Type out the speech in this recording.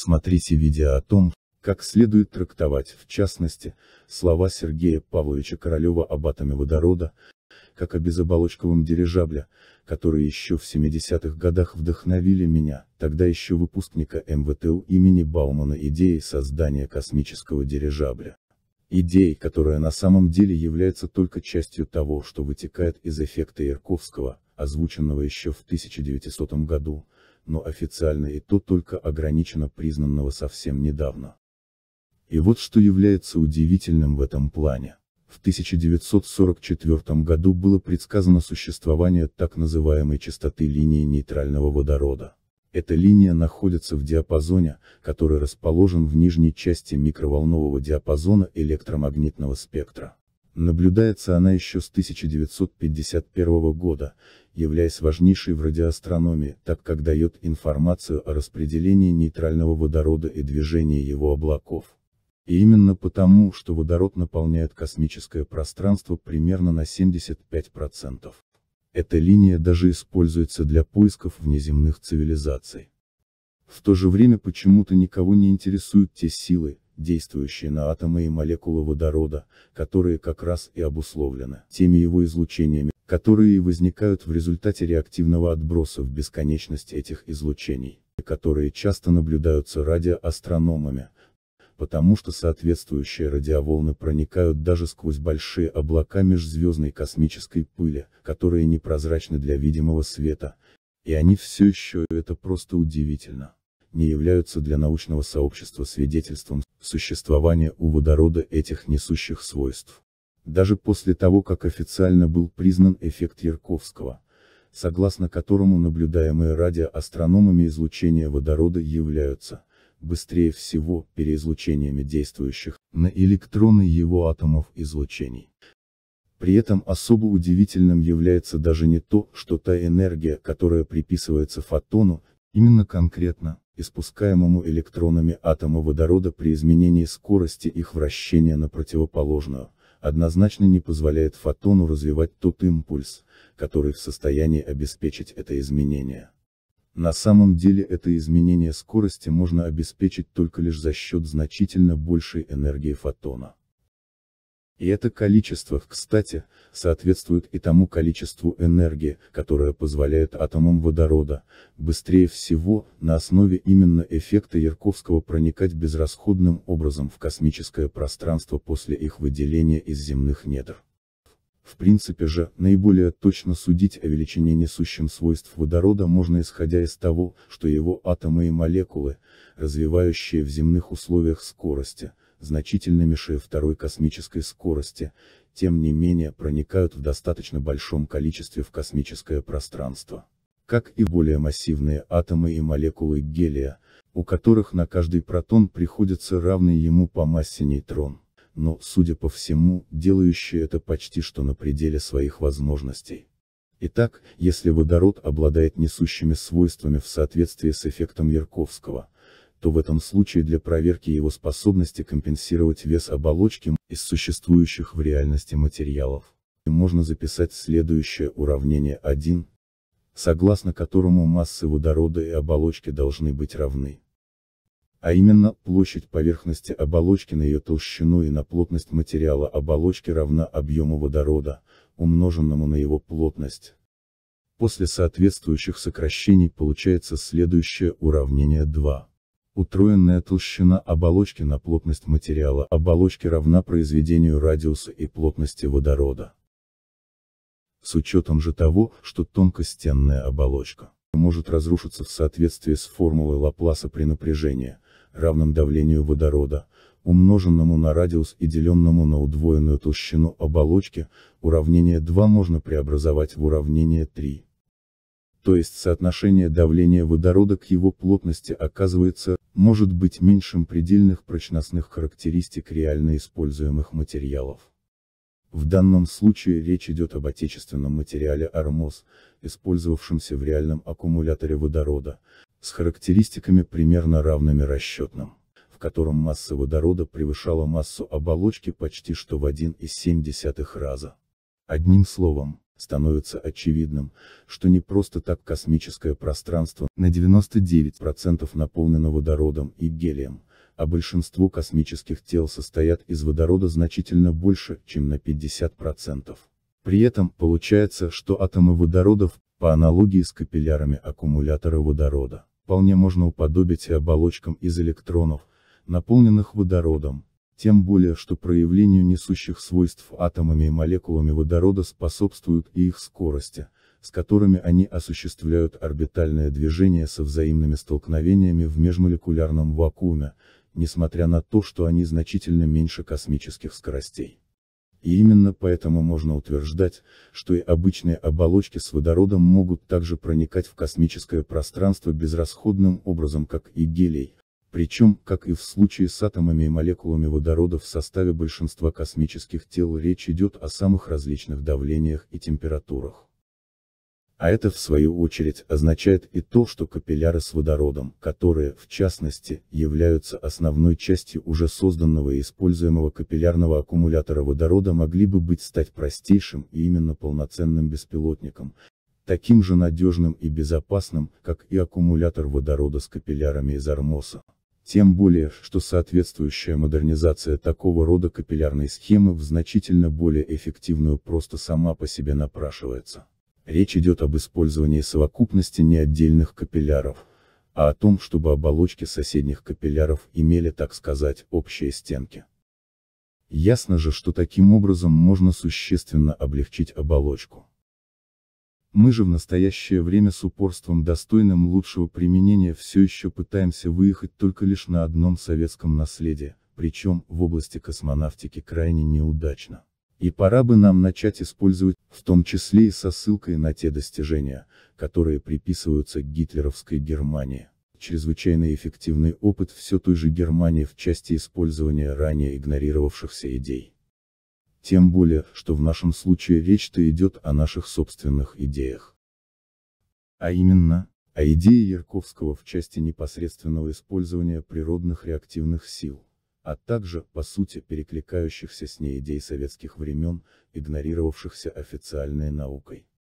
Смотрите видео о том, как следует трактовать, в частности, слова Сергея Павловича Королева об атоме водорода, как о безоболочковом дирижабле, которые еще в 70-х годах вдохновили меня, тогда еще выпускника МВТУ имени Баумана идеей создания космического дирижабля. Идеей, которая на самом деле является только частью того, что вытекает из эффекта Ярковского, озвученного еще в 1900 году, но официально и то только ограничено признанного совсем недавно. И вот что является удивительным в этом плане. В 1944 году было предсказано существование так называемой частоты линии нейтрального водорода. Эта линия находится в диапазоне, который расположен в нижней части микроволнового диапазона электромагнитного спектра. Наблюдается она еще с 1951 года, являясь важнейшей в радиоастрономии, так как дает информацию о распределении нейтрального водорода и движении его облаков. И именно потому, что водород наполняет космическое пространство примерно на 75%. Эта линия даже используется для поисков внеземных цивилизаций. В то же время почему-то никого не интересуют те силы, действующие на атомы и молекулы водорода, которые как раз и обусловлены теми его излучениями, которые и возникают в результате реактивного отброса в бесконечность этих излучений, которые часто наблюдаются радиоастрономами, потому что соответствующие радиоволны проникают даже сквозь большие облака межзвездной космической пыли, которые непрозрачны для видимого света, и они все еще, это просто удивительно не являются для научного сообщества свидетельством существования у водорода этих несущих свойств. Даже после того, как официально был признан эффект Ярковского, согласно которому наблюдаемые радиоастрономами излучения водорода являются, быстрее всего, переизлучениями действующих на электроны его атомов излучений. При этом особо удивительным является даже не то, что та энергия, которая приписывается фотону, именно конкретно, испускаемому электронами атома водорода при изменении скорости их вращения на противоположную, однозначно не позволяет фотону развивать тот импульс, который в состоянии обеспечить это изменение. На самом деле это изменение скорости можно обеспечить только лишь за счет значительно большей энергии фотона. И это количество, кстати, соответствует и тому количеству энергии, которое позволяет атомам водорода, быстрее всего, на основе именно эффекта Ярковского проникать безрасходным образом в космическое пространство после их выделения из земных недр. В принципе же, наиболее точно судить о величине несущим свойств водорода можно исходя из того, что его атомы и молекулы, развивающие в земных условиях скорости, значительно мешая второй космической скорости, тем не менее проникают в достаточно большом количестве в космическое пространство. Как и более массивные атомы и молекулы гелия, у которых на каждый протон приходится равный ему по массе нейтрон. Но, судя по всему, делающие это почти что на пределе своих возможностей. Итак, если водород обладает несущими свойствами в соответствии с эффектом Ярковского, то в этом случае для проверки его способности компенсировать вес оболочки из существующих в реальности материалов, можно записать следующее уравнение 1, согласно которому массы водорода и оболочки должны быть равны. А именно, площадь поверхности оболочки на ее толщину и на плотность материала оболочки равна объему водорода, умноженному на его плотность. После соответствующих сокращений получается следующее уравнение 2. Утроенная толщина оболочки на плотность материала оболочки равна произведению радиуса и плотности водорода. С учетом же того, что тонкостенная оболочка может разрушиться в соответствии с формулой Лапласа при напряжении, равном давлению водорода, умноженному на радиус и деленному на удвоенную толщину оболочки, уравнение 2 можно преобразовать в уравнение 3 то есть соотношение давления водорода к его плотности оказывается, может быть меньшим предельных прочностных характеристик реально используемых материалов. В данном случае речь идет об отечественном материале армоз, использовавшемся в реальном аккумуляторе водорода, с характеристиками примерно равными расчетным, в котором масса водорода превышала массу оболочки почти что в 1,7 раза. Одним словом, становится очевидным, что не просто так космическое пространство на 99% наполнено водородом и гелием, а большинство космических тел состоят из водорода значительно больше, чем на 50%. При этом, получается, что атомы водородов, по аналогии с капиллярами аккумулятора водорода, вполне можно уподобить и оболочкам из электронов, наполненных водородом, тем более что проявлению несущих свойств атомами и молекулами водорода способствуют и их скорости, с которыми они осуществляют орбитальное движение со взаимными столкновениями в межмолекулярном вакууме, несмотря на то, что они значительно меньше космических скоростей. И именно поэтому можно утверждать, что и обычные оболочки с водородом могут также проникать в космическое пространство безрасходным образом как и гелий, причем, как и в случае с атомами и молекулами водорода в составе большинства космических тел речь идет о самых различных давлениях и температурах. А это в свою очередь означает и то, что капилляры с водородом, которые, в частности, являются основной частью уже созданного и используемого капиллярного аккумулятора водорода могли бы быть стать простейшим и именно полноценным беспилотником, таким же надежным и безопасным, как и аккумулятор водорода с капиллярами из армоса. Тем более, что соответствующая модернизация такого рода капиллярной схемы в значительно более эффективную просто сама по себе напрашивается. Речь идет об использовании совокупности не отдельных капилляров, а о том, чтобы оболочки соседних капилляров имели, так сказать, общие стенки. Ясно же, что таким образом можно существенно облегчить оболочку. Мы же в настоящее время с упорством достойным лучшего применения все еще пытаемся выехать только лишь на одном советском наследии, причем, в области космонавтики крайне неудачно. И пора бы нам начать использовать, в том числе и со ссылкой на те достижения, которые приписываются гитлеровской Германии. Чрезвычайно эффективный опыт все той же Германии в части использования ранее игнорировавшихся идей. Тем более, что в нашем случае речь-то идет о наших собственных идеях. А именно, о идее Ярковского в части непосредственного использования природных реактивных сил, а также, по сути, перекликающихся с ней идей советских времен, игнорировавшихся официальной наукой.